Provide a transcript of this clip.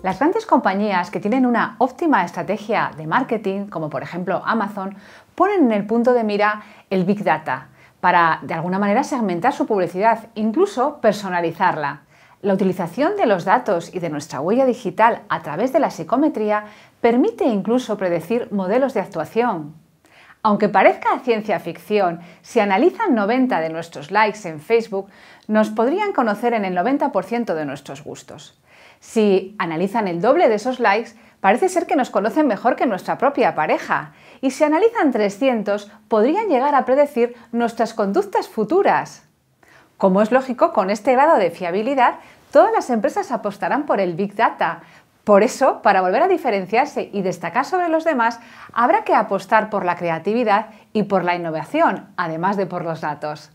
Las grandes compañías que tienen una óptima estrategia de marketing, como por ejemplo Amazon, ponen en el punto de mira el Big Data para de alguna manera segmentar su publicidad, incluso personalizarla. La utilización de los datos y de nuestra huella digital a través de la psicometría permite incluso predecir modelos de actuación, aunque parezca ciencia ficción, si analizan 90 de nuestros likes en Facebook, nos podrían conocer en el 90% de nuestros gustos. Si analizan el doble de esos likes, parece ser que nos conocen mejor que nuestra propia pareja. Y si analizan 300, podrían llegar a predecir nuestras conductas futuras. Como es lógico, con este grado de fiabilidad, todas las empresas apostarán por el Big Data, por eso, para volver a diferenciarse y destacar sobre los demás, habrá que apostar por la creatividad y por la innovación, además de por los datos.